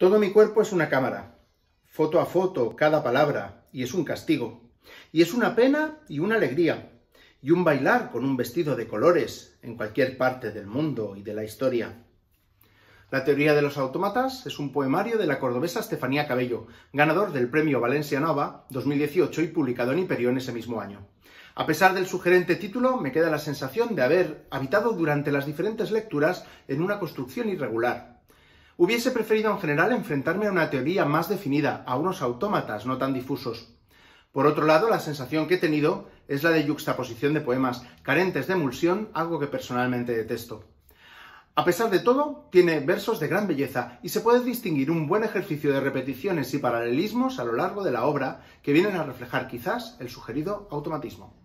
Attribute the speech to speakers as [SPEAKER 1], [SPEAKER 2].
[SPEAKER 1] Todo mi cuerpo es una cámara, foto a foto, cada palabra, y es un castigo. Y es una pena y una alegría, y un bailar con un vestido de colores en cualquier parte del mundo y de la historia. La teoría de los autómatas es un poemario de la cordobesa Estefanía Cabello, ganador del premio Valencia Nova 2018 y publicado en en ese mismo año. A pesar del sugerente título, me queda la sensación de haber habitado durante las diferentes lecturas en una construcción irregular, Hubiese preferido en general enfrentarme a una teoría más definida, a unos autómatas no tan difusos. Por otro lado, la sensación que he tenido es la de yuxtaposición de poemas carentes de emulsión, algo que personalmente detesto. A pesar de todo, tiene versos de gran belleza y se puede distinguir un buen ejercicio de repeticiones y paralelismos a lo largo de la obra que vienen a reflejar quizás el sugerido automatismo.